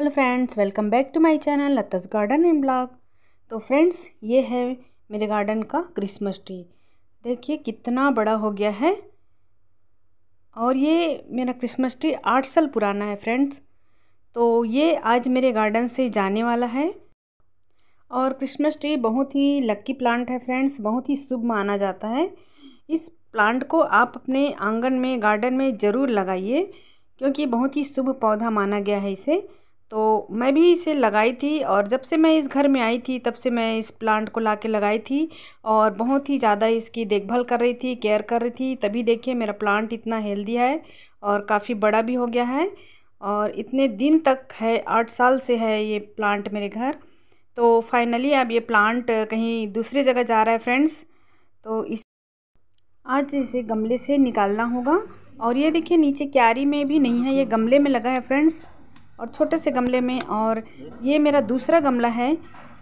hello friends welcome back to my channel Lata's garden and blog तो friends ये है मेरे गार्डन का क्रिसमस ट्री देखिए कितना बड़ा हो गया है और ये मेरा क्रिसमस ट्री आठ साल पुराना है फ्रेंड्स तो ये आज मेरे गार्डन से जाने वाला है और क्रिसमस ट्री बहुत ही लक्की प्लांट है फ्रेंड्स बहुत ही शुभ माना जाता है इस प्लांट को आप अपने आंगन में गार्डन में ज़रूर लगाइए क्योंकि बहुत ही शुभ पौधा माना गया है इसे तो मैं भी इसे लगाई थी और जब से मैं इस घर में आई थी तब से मैं इस प्लांट को ला के लगाई थी और बहुत ही ज़्यादा इसकी देखभाल कर रही थी केयर कर रही थी तभी देखिए मेरा प्लांट इतना हेल्दी है और काफ़ी बड़ा भी हो गया है और इतने दिन तक है आठ साल से है ये प्लांट मेरे घर तो फाइनली अब ये प्लांट कहीं दूसरी जगह जा रहा है फ्रेंड्स तो इस आज इसे गमले से निकालना होगा और ये देखिए नीचे क्यारी में भी नहीं है ये गमले में लगा है फ्रेंड्स और छोटे से गमले में और ये मेरा दूसरा गमला है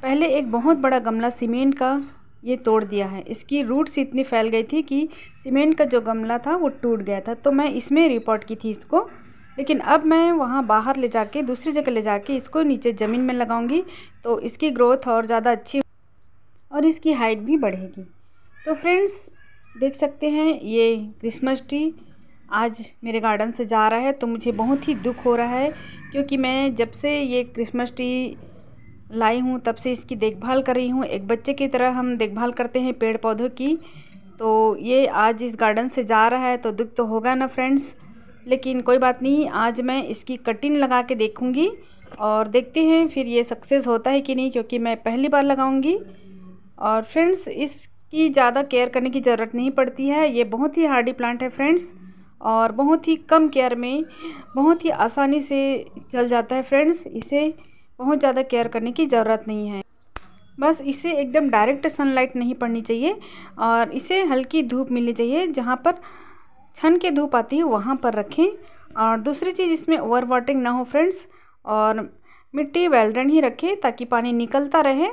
पहले एक बहुत बड़ा गमला सीमेंट का ये तोड़ दिया है इसकी रूट्स इतनी फैल गई थी कि सीमेंट का जो गमला था वो टूट गया था तो मैं इसमें रिपोर्ट की थी इसको लेकिन अब मैं वहाँ बाहर ले जाके दूसरी जगह ले जाके इसको नीचे ज़मीन में लगाऊंगी तो इसकी ग्रोथ और ज़्यादा अच्छी और इसकी हाइट भी बढ़ेगी तो फ्रेंड्स देख सकते हैं ये क्रिसमस ट्री आज मेरे गार्डन से जा रहा है तो मुझे बहुत ही दुख हो रहा है क्योंकि मैं जब से ये क्रिसमस ट्री लाई हूँ तब से इसकी देखभाल कर रही हूँ एक बच्चे की तरह हम देखभाल करते हैं पेड़ पौधों की तो ये आज इस गार्डन से जा रहा है तो दुख तो होगा ना फ्रेंड्स लेकिन कोई बात नहीं आज मैं इसकी कटिंग लगा के देखूँगी और देखते हैं फिर ये सक्सेस होता है कि नहीं क्योंकि मैं पहली बार लगाऊँगी और फ्रेंड्स इसकी ज़्यादा केयर करने की ज़रूरत नहीं पड़ती है ये बहुत ही हार्डी प्लांट है फ्रेंड्स और बहुत ही कम केयर में बहुत ही आसानी से चल जाता है फ्रेंड्स इसे बहुत ज़्यादा केयर करने की ज़रूरत नहीं है बस इसे एकदम डायरेक्ट सनलाइट नहीं पड़नी चाहिए और इसे हल्की धूप मिलनी चाहिए जहाँ पर छन के धूप आती है वहाँ पर रखें और दूसरी चीज़ इसमें ओवर वाटरिंग ना हो फ्रेंड्स और मिट्टी वेल्डन ही रखें ताकि पानी निकलता रहे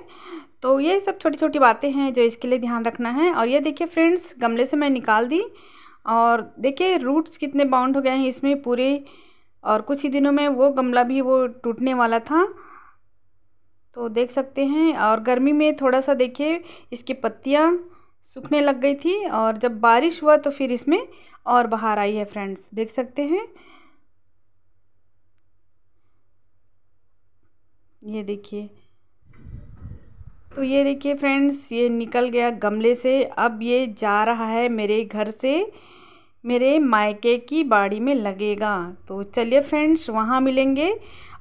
तो ये सब छोटी छोटी बातें हैं जो इसके लिए ध्यान रखना है और ये देखिए फ्रेंड्स गमले से मैं निकाल दी और देखिए रूट्स कितने बाउंड हो गए हैं इसमें पूरे और कुछ ही दिनों में वो गमला भी वो टूटने वाला था तो देख सकते हैं और गर्मी में थोड़ा सा देखिए इसकी पत्तियाँ सूखने लग गई थी और जब बारिश हुआ तो फिर इसमें और बाहर आई है फ्रेंड्स देख सकते हैं ये देखिए तो ये देखिए फ्रेंड्स ये निकल गया गमले से अब ये जा रहा है मेरे घर से मेरे मायके की बाड़ी में लगेगा तो चलिए फ्रेंड्स वहाँ मिलेंगे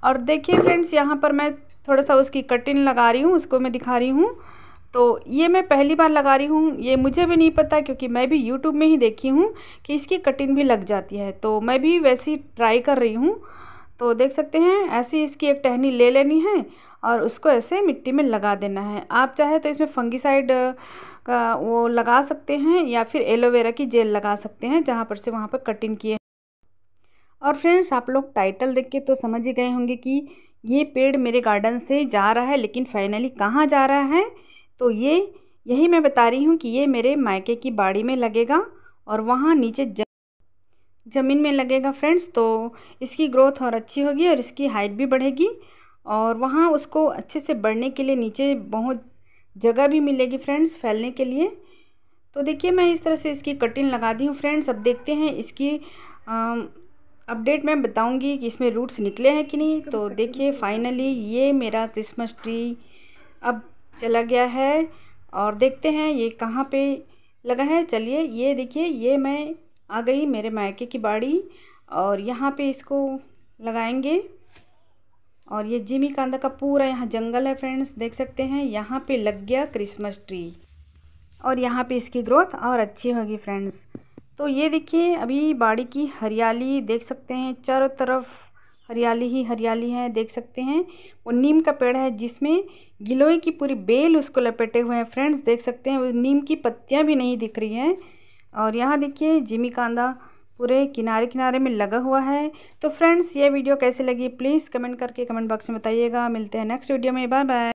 और देखिए फ्रेंड्स यहाँ पर मैं थोड़ा सा उसकी कटिंग लगा रही हूँ उसको मैं दिखा रही हूँ तो ये मैं पहली बार लगा रही हूँ ये मुझे भी नहीं पता क्योंकि मैं भी यूट्यूब में ही देखी हूँ कि इसकी कटिंग भी लग जाती है तो मैं भी वैसी ट्राई कर रही हूँ तो देख सकते हैं ऐसी इसकी एक टहनी ले लेनी है और उसको ऐसे मिट्टी में लगा देना है आप चाहे तो इसमें फंगीसाइड का वो लगा सकते हैं या फिर एलोवेरा की जेल लगा सकते हैं जहाँ पर से वहाँ पर कटिंग किए और फ्रेंड्स आप लोग टाइटल देख के तो समझ ही गए होंगे कि ये पेड़ मेरे गार्डन से जा रहा है लेकिन फाइनली कहाँ जा रहा है तो ये यही मैं बता रही हूँ कि ये मेरे मायके की बाड़ी में लगेगा और वहाँ नीचे ज... ज़मीन में लगेगा फ्रेंड्स तो इसकी ग्रोथ और अच्छी होगी और इसकी हाइट भी बढ़ेगी और वहाँ उसको अच्छे से बढ़ने के लिए नीचे बहुत जगह भी मिलेगी फ्रेंड्स फैलने के लिए तो देखिए मैं इस तरह से इसकी कटिंग लगा दी हूँ फ्रेंड्स अब देखते हैं इसकी अपडेट मैं बताऊँगी कि इसमें रूट्स निकले हैं कि नहीं तो देखिए फाइनली ये मेरा क्रिसमस ट्री अब चला गया है और देखते हैं ये कहाँ पे लगा है चलिए ये देखिए ये मैं आ गई मेरे मायके की बाड़ी और यहाँ पे इसको लगाएंगे और ये जिमी कांदा का पूरा यहाँ जंगल है फ्रेंड्स देख सकते हैं यहाँ पे लग गया क्रिसमस ट्री और यहाँ पे इसकी ग्रोथ और अच्छी होगी फ्रेंड्स तो ये देखिए अभी बाड़ी की हरियाली देख सकते हैं चारों तरफ हरियाली ही हरियाली है देख सकते हैं वो नीम का पेड़ है जिसमें गिलोई की पूरी बेल उसको लपेटे हुए हैं फ्रेंड्स देख सकते हैं नीम की पत्तियाँ भी नहीं दिख रही हैं और यहाँ देखिए जिमी कांदा पूरे किनारे किनारे में लगा हुआ है तो फ्रेंड्स ये वीडियो कैसे लगी प्लीज़ कमेंट करके कमेंट बॉक्स में बताइएगा मिलते हैं नेक्स्ट वीडियो में बाय बाय